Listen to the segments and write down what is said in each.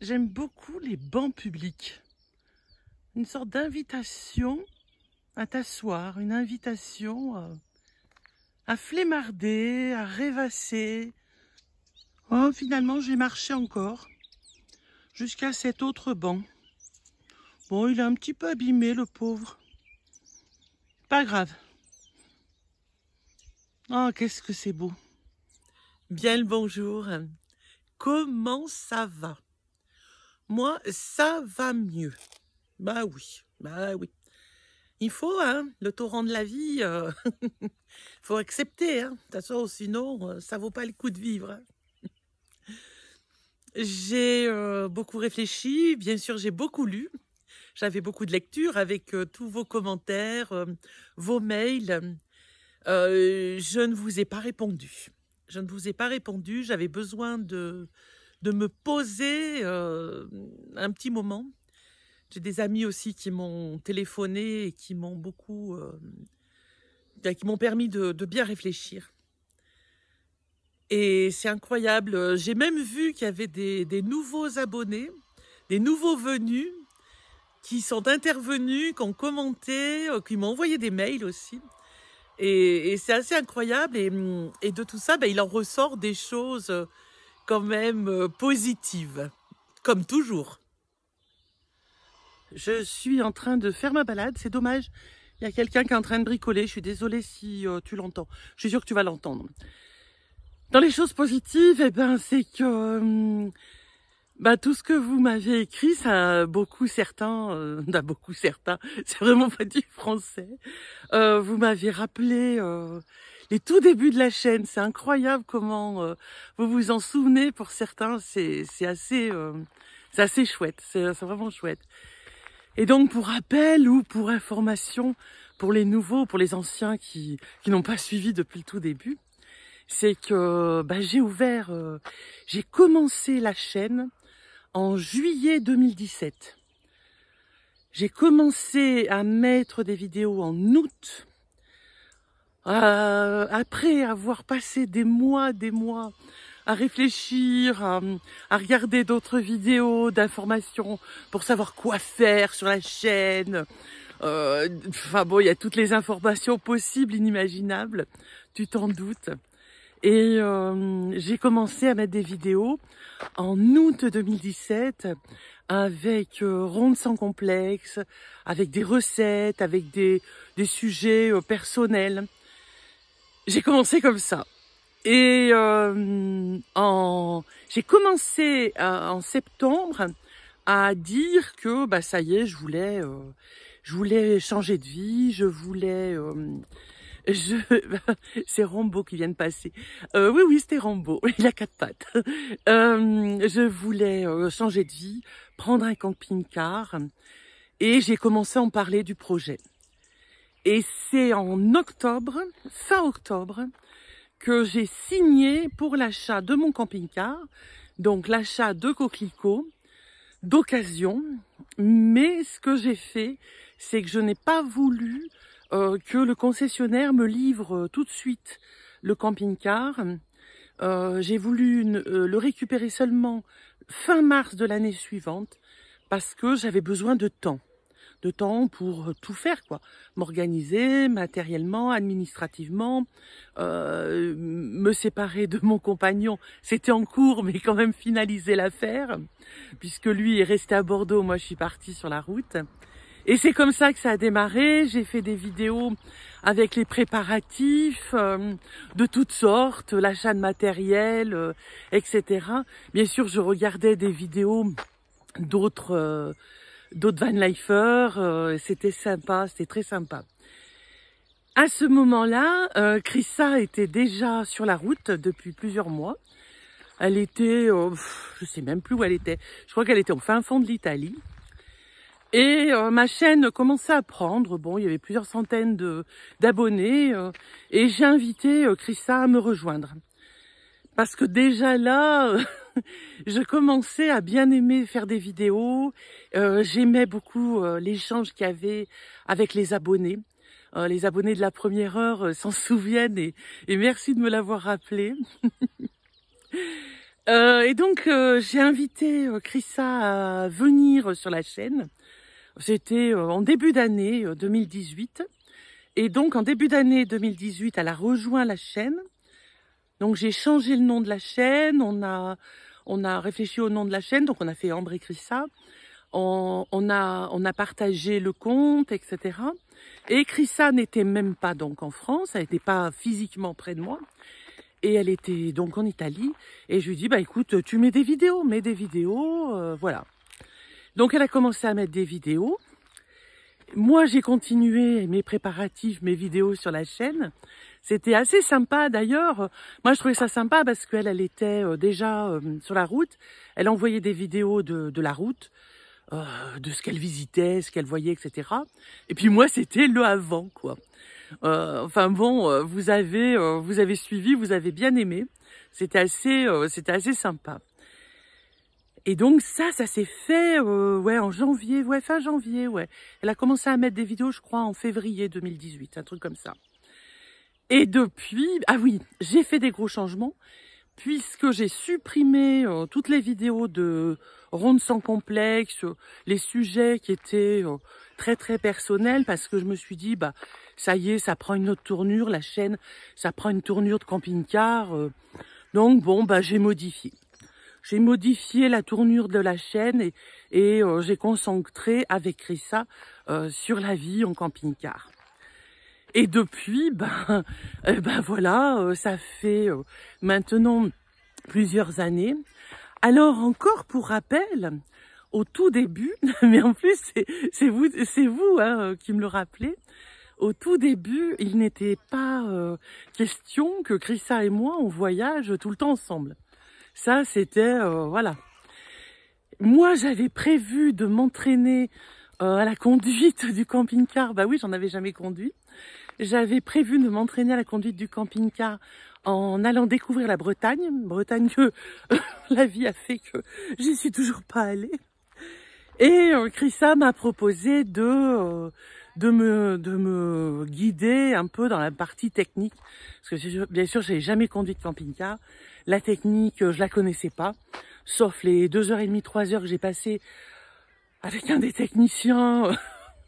J'aime beaucoup les bancs publics. Une sorte d'invitation à t'asseoir, une invitation euh, à, flémarder, à rêvasser. Oh, finalement, j'ai marché encore jusqu'à cet autre banc. Bon, il est un petit peu abîmé, le pauvre. Pas grave. Oh, qu'est-ce que c'est beau. Bien le bonjour. Comment ça va moi, ça va mieux. Bah oui, bah oui. Il faut, hein, le torrent de la vie, il euh, faut accepter. Hein. De toute façon, sinon, euh, ça vaut pas le coup de vivre. Hein. J'ai euh, beaucoup réfléchi, bien sûr, j'ai beaucoup lu. J'avais beaucoup de lectures avec tous vos commentaires, vos mails. je ne vous ai pas répondu. Je ne vous ai pas répondu, j'avais besoin de, de me poser euh, un petit moment. J'ai des amis aussi qui m'ont téléphoné et qui m'ont beaucoup, euh, qui m'ont permis de, bien réfléchir. Et c'est incroyable. J'ai même vu qu'il y avait des, nouveaux abonnés, des nouveaux venus qui sont intervenus, qui ont commenté, euh, qui m'ont envoyé des mails aussi. Et, c'est assez incroyable. Et, et, de tout ça, ben, il en ressort des choses même euh, positive, comme toujours. Je suis en train de faire ma balade, c'est dommage. Il y a quelqu'un qui est en train de bricoler, je suis désolée si euh, tu l'entends. Je suis sûr que tu vas l'entendre. Dans les choses positives, et eh ben, c'est que euh, bah, tout ce que vous m'avez écrit, ça beaucoup certains, euh, beaucoup certains, c'est vraiment pas du français. vous m'avez rappelé les tout débuts de la chaîne. C'est incroyable comment euh, vous vous en souvenez. Pour certains, c'est assez, euh, c'est assez chouette. C'est vraiment chouette. Et donc, pour rappel ou pour information, pour les nouveaux, pour les anciens qui, qui n'ont pas suivi depuis le tout début, c'est que bah, j'ai ouvert, euh, j'ai commencé la chaîne en juillet 2017. J'ai commencé à mettre des vidéos en août euh, après avoir passé des mois, des mois à réfléchir, euh, à, regarder d'autres vidéos d'informations pour savoir quoi faire sur la chaîne. Euh, enfin bon, il y a toutes les informations possibles, inimaginables, tu t'en doutes. Et euh, j'ai commencé à mettre des vidéos en août 2017 avec euh, Ronde sans complexe, avec des recettes, avec des, des sujets euh, personnels. J'ai commencé comme ça. Et euh, en... j'ai commencé euh, en septembre à dire que bah ça y est, je voulais, euh, je voulais changer de vie, je voulais, euh, je, c'est Rambo qui vient de passer. Euh, oui oui, c'était Rambo, il a quatre pattes. je voulais changer de vie, prendre un camping-car, et j'ai commencé à en parler du projet. Et c'est en octobre, fin octobre, que j'ai signé pour l'achat de mon camping-car, donc l'achat de coquelicots d'occasion. Mais ce que j'ai fait, c'est que je n'ai pas voulu euh, que le concessionnaire me livre euh, tout de suite le camping-car. Euh, j'ai voulu le récupérer seulement fin mars de l'année suivante parce que j'avais besoin de temps de temps pour euh, tout faire, quoi. M'organiser matériellement, administrativement, euh, me séparer de mon compagnon. C'était en cours, mais quand même finaliser l'affaire, puisque lui est resté à Bordeaux, moi je suis partie sur la route. Et c'est comme ça que ça a démarré. J'ai fait des vidéos avec les préparatifs euh, de toutes sortes, l'achat de matériel, etc. Bien sûr, je regardais des vidéos d'autres d'autres van lifers. Euh, c'était sympa, c'était très sympa. À ce moment-là, euh, Chrissa était déjà sur la route depuis plusieurs mois. Elle était, euh, je sais même plus où elle était. Je crois qu'elle était au fin fond de l'Italie. Et ma chaîne commençait à prendre, bon, il y avait plusieurs centaines d'abonnés, et j'ai invité Chrissa à me rejoindre. Parce que déjà là, je commençais à bien aimer faire des vidéos. Euh, j'aimais beaucoup euh, l'échange qu'il y avait avec les abonnés. Euh, les abonnés de la première heure s'en souviennent et, et, merci de me l'avoir rappelé. et donc j'ai invité Chrissa à venir sur la chaîne. C'était en début d'année 2018. Et donc en début d'année 2018, elle a rejoint la chaîne. Donc j'ai changé le nom de la chaîne, on a, on a réfléchi au nom de la chaîne, donc on a fait Ambre et ça, on, on, a, on a partagé le compte, etc. Et Chrissa n'était même pas donc en France, elle n'était pas physiquement près de moi. Et elle était donc en Italie. Et je lui dis, bah écoute, tu mets des vidéos, mets des vidéos, euh, voilà. Donc elle a commencé à mettre des vidéos. Moi, j'ai continué mes préparatifs, mes vidéos sur la chaîne. C'était assez sympa d'ailleurs. Moi, je trouvais ça sympa parce qu'elle, elle était euh, déjà euh, sur la route. Elle envoyait des vidéos de, la route, euh, de ce qu'elle visitait, ce qu'elle voyait, etc. Et puis moi, c'était le avant, quoi. enfin bon, vous avez, vous avez suivi, vous avez bien aimé. C'était assez, c'était assez sympa. Et donc ça, ça s'est fait euh, ouais, en janvier, ouais, fin janvier, ouais. Elle a commencé à mettre des vidéos, je crois, en février 2018, un truc comme ça. Et depuis, ah oui, j'ai fait des gros changements, puisque j'ai supprimé euh, toutes les vidéos de ronde sans complexe, euh, les sujets qui étaient très très personnels, parce que je me suis dit, bah ça y est, ça prend une autre tournure, la chaîne, ça prend une tournure de camping-car. donc bon, bah j'ai modifié j'ai modifié la tournure de la chaîne et, et euh, j'ai concentré avec Chrissa euh, sur la vie en camping-car. Et depuis, ben, euh, ben voilà, ça fait maintenant plusieurs années. Alors encore pour rappel, au tout début, mais en plus c'est vous, c'est vous hein, qui me le rappelez, au tout début, il n'était pas question que Chrissa et moi, on voyage tout le temps ensemble. Ça, c'était... Euh, voilà. Moi, j'avais prévu de m'entraîner euh, à la conduite du camping-car. Bah oui, j'en avais jamais conduit. J'avais prévu de m'entraîner à la conduite du camping-car en allant découvrir la Bretagne. Bretagne que la vie a fait que j'y suis toujours pas allée. Et euh, Chrissa m'a proposé de de me, de me guider un peu dans la partie technique. Parce que bien sûr, j'ai jamais conduit de camping-car. La technique, euh, je la connaissais pas. Sauf les 2 h demie, 3 heures que j'ai passé avec un des techniciens euh,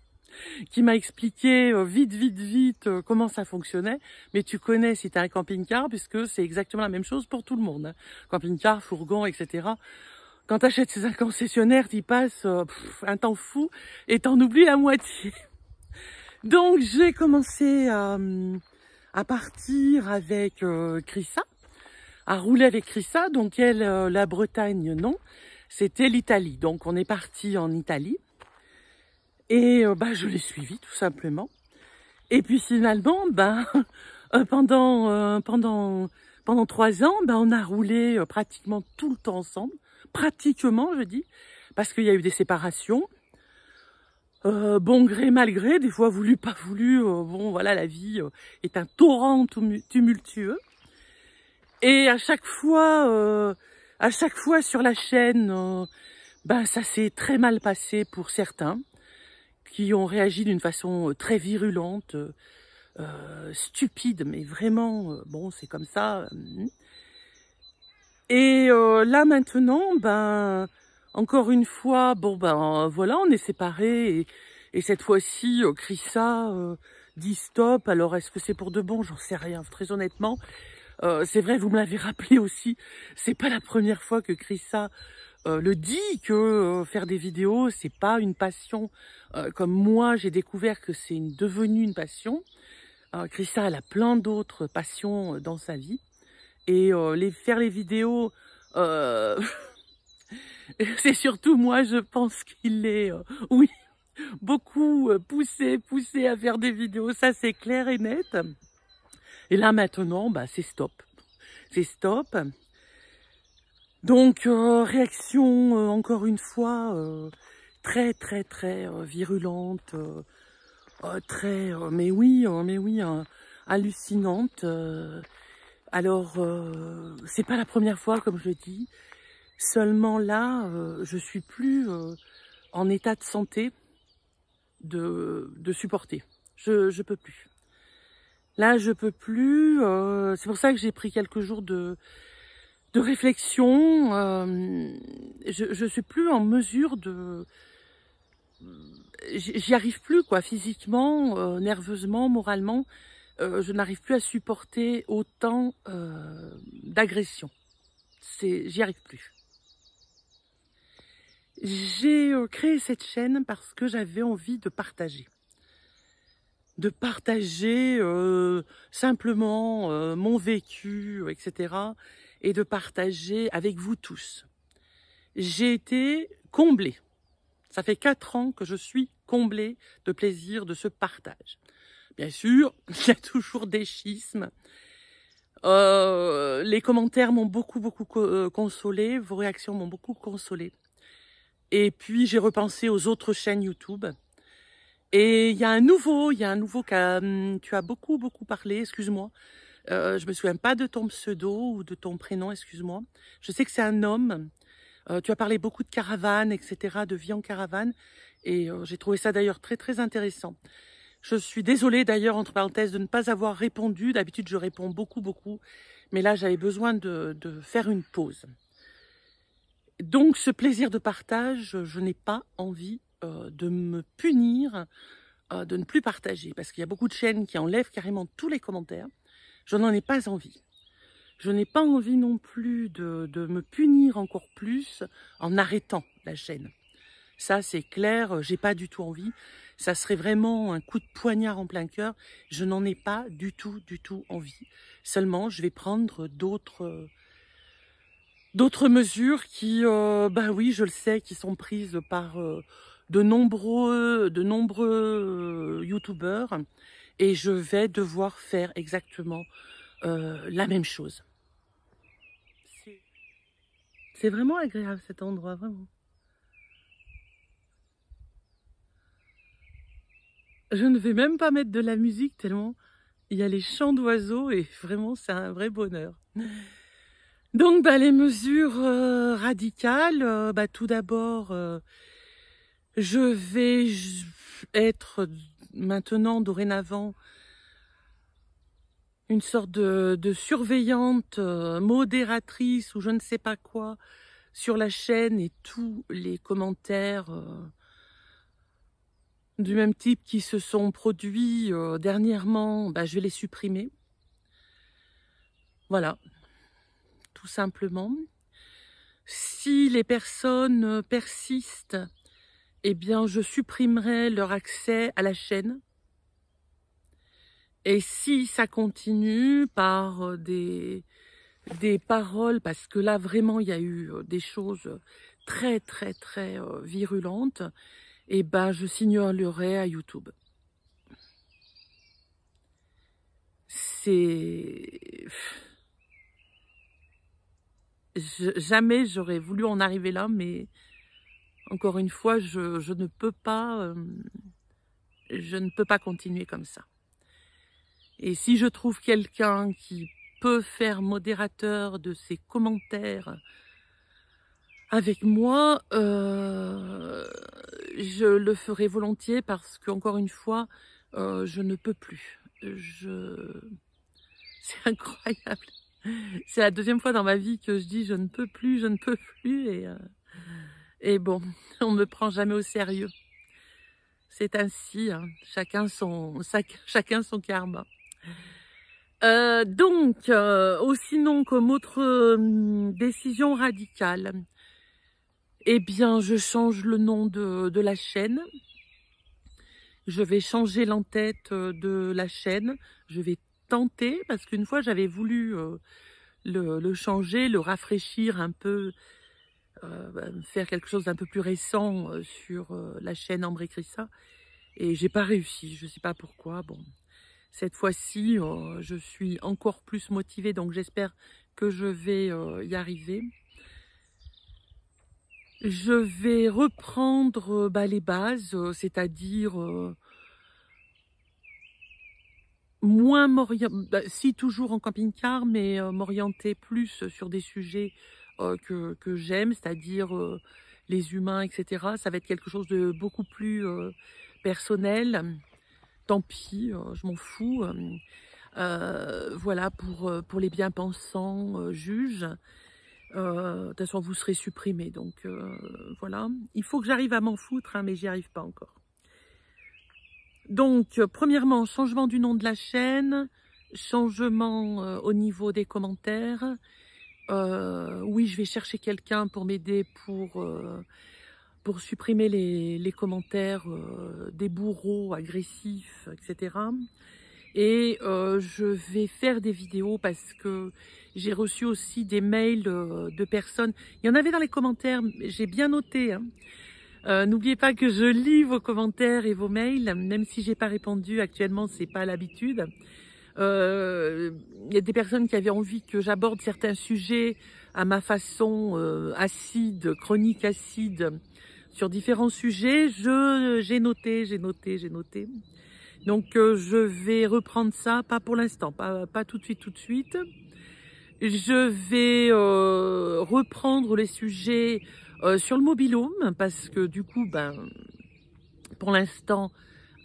qui m'a expliqué euh, vite, vite, vite comment ça fonctionnait. Mais tu connais si tu as un camping-car, puisque c'est exactement la même chose pour tout le monde. Hein. Camping-car, fourgon, etc. Quand tu achètes ces concessionnaire, tu passes un temps fou et t'en oublies la moitié. Donc j'ai commencé à, partir avec euh, Chrisa, à rouler avec Chrissa, donc elle, euh, la Bretagne, non, c'était l'Italie. Donc on est parti en Italie et euh, bah, je l'ai suivi tout simplement. Et puis finalement, bah, pendant, pendant, pendant trois ans, ben, on a roulé pratiquement tout le temps ensemble, pratiquement je dis, parce qu'il y a eu des séparations, euh, bon gré, mal gré, des fois voulu, pas voulu. Euh, bon, voilà, la vie euh, est un torrent tumultueux. Et à chaque fois, à chaque fois sur la chaîne, ben ça s'est très mal passé pour certains qui ont réagi d'une façon très virulente, stupide, mais vraiment, bon, c'est comme ça. Et là maintenant, ben encore une fois, bon ben voilà, on est séparés et, cette fois-ci, euh, Chrissa euh, dit stop. Alors est-ce que c'est pour de bon J'en sais rien, très honnêtement. Euh, c'est vrai, vous me l'avez rappelé aussi, c'est pas la première fois que Chrissa le dit que faire des vidéos, c'est pas une passion. comme moi, j'ai découvert que c'est une, devenu une passion. Chrissa, elle a plein d'autres passions dans sa vie. Et les, faire les vidéos, c'est surtout moi, je pense qu'il est, euh, oui, beaucoup euh, poussé, poussé à faire des vidéos, ça c'est clair et net. Et là maintenant, bah, c'est stop. C'est stop. Donc, euh, réaction, encore une fois, très, très, très virulente, très, mais oui, mais oui, hein, hallucinante. alors, c'est pas la première fois, comme je le dis, Seulement là, euh, je suis plus euh, en état de santé de, supporter. Je ne peux plus. Là, je peux plus. Euh, c'est pour ça que j'ai pris quelques jours de, de réflexion. je ne suis plus en mesure de... J'y arrive plus, quoi, physiquement, nerveusement, moralement. je n'arrive plus à supporter autant d'agressions. J'y arrive plus. J'ai euh, créé cette chaîne parce que j'avais envie de partager. De partager euh, simplement euh, mon vécu, etc. Et de partager avec vous tous. J'ai été comblée. Ça fait quatre ans que je suis comblée de plaisir de ce partage. Bien sûr, il y a toujours des schismes. les commentaires m'ont beaucoup, beaucoup consolé. Vos réactions m'ont beaucoup consolé. Et puis j'ai repensé aux autres chaînes YouTube. Et il y a un nouveau, il y a un nouveau hum, Tu as beaucoup, beaucoup parlé, excuse-moi. Euh, je me souviens pas de ton pseudo ou de ton prénom, excuse-moi. Je sais que c'est un homme. Euh, tu as parlé beaucoup de caravane, etc., de vie en caravane. Et euh, j'ai trouvé ça d'ailleurs très, très intéressant. Je suis désolée d'ailleurs, entre parenthèses, de ne pas avoir répondu. D'habitude, je réponds beaucoup, beaucoup. Mais là, j'avais besoin de, de faire une pause donc ce plaisir de partage, je n'ai pas envie euh, de me punir, euh, de ne plus partager, parce qu'il y a beaucoup de chaînes qui enlèvent carrément tous les commentaires. Je n'en ai pas envie. Je n'ai pas envie non plus de, de, me punir encore plus en arrêtant la chaîne. Ça, c'est clair, euh, j'ai pas du tout envie. Ça serait vraiment un coup de poignard en plein cœur. Je n'en ai pas du tout, du tout envie. Seulement, je vais prendre d'autres D'autres mesures qui, euh, ben oui, je le sais, qui sont prises par euh, de nombreux, de nombreux euh, youtubeurs. Et je vais devoir faire exactement euh, la même chose. C'est vraiment agréable cet endroit, vraiment. Je ne vais même pas mettre de la musique tellement il y a les chants d'oiseaux et vraiment c'est un vrai bonheur. Donc bah, les mesures euh, radicales, euh, bah, tout d'abord, euh, je vais être maintenant dorénavant une sorte de, de surveillante, modératrice ou je ne sais pas quoi sur la chaîne et tous les commentaires du même type qui se sont produits dernièrement, bah, je vais les supprimer. Voilà, simplement. Si les personnes euh, persistent, eh bien, je supprimerai leur accès à la chaîne. Et si ça continue par euh, des, des paroles, parce que là, vraiment, il y a eu euh, des choses très, très, très virulentes, et eh ben, je signalerai à YouTube. C'est jamais j'aurais voulu en arriver là, mais encore une fois, je, ne peux pas, euh, je ne peux pas continuer comme ça. Et si je trouve quelqu'un qui peut faire modérateur de ses commentaires avec moi, euh, je le ferai volontiers parce que encore une fois, euh, je ne peux plus. Je... C'est incroyable. C'est la deuxième fois dans ma vie que je dis je ne peux plus, je ne peux plus. Et, euh, bon, on ne me prend jamais au sérieux. C'est ainsi, hein, chacun, son, chacun son karma. Euh, donc, euh, aussi non comme autre hum, décision radicale, eh bien, je change le nom de, de la chaîne. Je vais changer l'entête de la chaîne. Je vais tenté parce qu'une fois j'avais voulu euh, le, changer, le rafraîchir un peu, euh, bah, faire quelque chose d'un peu plus récent euh, sur la chaîne Ambre et Crissa et j'ai pas réussi, je sais pas pourquoi. Bon, cette fois-ci je suis encore plus motivée donc j'espère que je vais y arriver. Je vais reprendre bah, les bases, c'est-à-dire moins m'orienter, bah, si toujours en camping-car, mais euh, m'orienter plus sur des sujets euh, que, que j'aime, c'est-à-dire euh, les humains, etc. Ça va être quelque chose de beaucoup plus personnel. Tant pis, je m'en fous. voilà pour, pour les bien-pensants, juges. de toute façon, vous serez supprimés, donc voilà. Il faut que j'arrive à m'en foutre, hein, mais j'y arrive pas encore. Donc, euh, premièrement, changement du nom de la chaîne, changement euh, au niveau des commentaires. Euh, oui, je vais chercher quelqu'un pour m'aider pour, pour supprimer les, les commentaires des bourreaux agressifs, etc. Et je vais faire des vidéos parce que j'ai reçu aussi des mails de personnes. Il y en avait dans les commentaires, j'ai bien noté, hein. Euh, n'oubliez pas que je lis vos commentaires et vos mails, même si j'ai pas répondu actuellement, c'est pas l'habitude. Il euh, y a des personnes qui avaient envie que j'aborde certains sujets à ma façon euh, acide, chronique acide, sur différents sujets. Je j'ai noté, j'ai noté, j'ai noté. Donc je vais reprendre ça, pas pour l'instant, pas pas tout de suite, tout de suite. Je vais reprendre les sujets euh, sur le home, parce que du coup, ben, pour l'instant,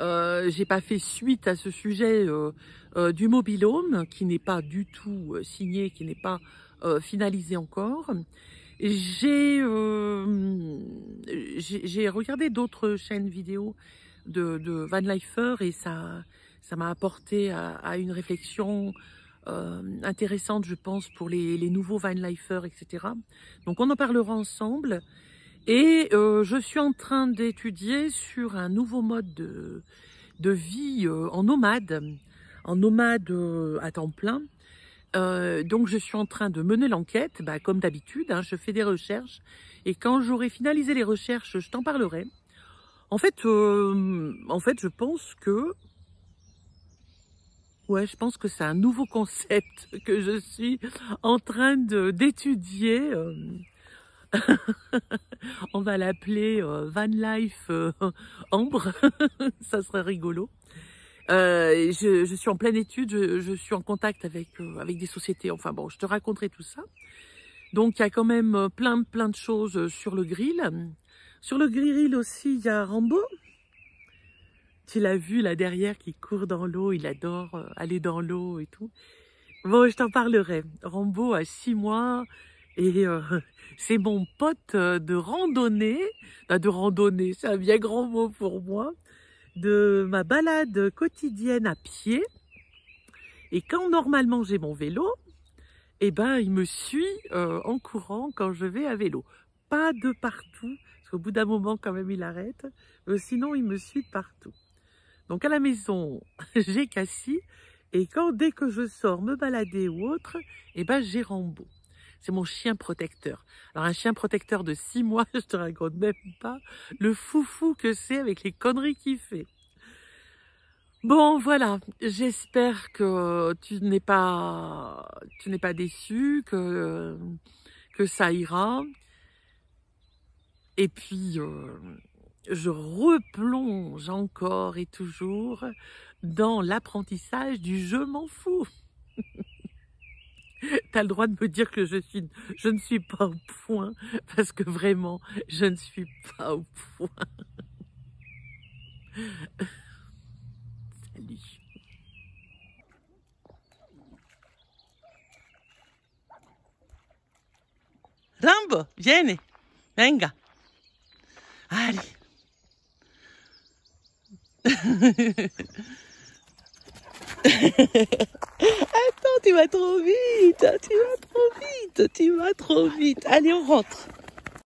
euh, j'ai pas fait suite à ce sujet euh, du du home, qui n'est pas du tout signé, qui n'est pas finalisé encore. J'ai j'ai regardé d'autres chaînes vidéo de, Van Leifer et ça m'a apporté à, une réflexion euh, intéressante, je pense, pour les, les nouveaux vinelifers, etc. Donc on en parlera ensemble. Et euh, je suis en train d'étudier sur un nouveau mode de, de vie euh, en nomade, en nomade euh, à temps plein. Euh, donc je suis en train de mener l'enquête, bah, comme d'habitude, hein, je fais des recherches. Et quand j'aurai finalisé les recherches, je t'en parlerai. En fait, en fait, je pense que Ouais, je pense que c'est un nouveau concept que je suis en train d'étudier. Euh. On va l'appeler euh, Van Life euh, Ambre, ça serait rigolo. je, suis en pleine étude, je, suis en contact avec, avec des sociétés. Enfin bon, je te raconterai tout ça. Donc il y a quand même plein, plein de choses sur le grill. Sur le grill aussi, il y a Rambo. Tu l'as vu là derrière qui court dans l'eau, il adore euh, aller dans l'eau et tout. Bon, je t'en parlerai. Rambo a six mois et euh, c'est mon pote euh, de randonnée, bah, de randonnée, c'est un bien grand mot pour moi, de ma balade quotidienne à pied. Et quand normalement j'ai mon vélo, eh ben il me suit en courant quand je vais à vélo. Pas de partout, parce qu'au bout d'un moment quand même il arrête, mais sinon il me suit partout. Donc à la maison, j'ai Cassie. Et quand, dès que je sors me balader ou autre, et eh ben, j'ai Rambo. C'est mon chien protecteur. Alors un chien protecteur de six mois, je te raconte même pas le foufou que c'est avec les conneries qu'il fait. Bon, voilà. J'espère que tu n'es pas, tu n'es pas déçu, que, que ça ira. Et puis, euh, je replonge encore et toujours dans l'apprentissage du je m'en fous. T'as le droit de me dire que je, suis, je ne suis pas au point, parce que vraiment, je ne suis pas au point. Salut. Rambo, venga. Allez. Attends, tu vas trop vite, tu vas trop vite, tu vas trop vite. Allez, on rentre.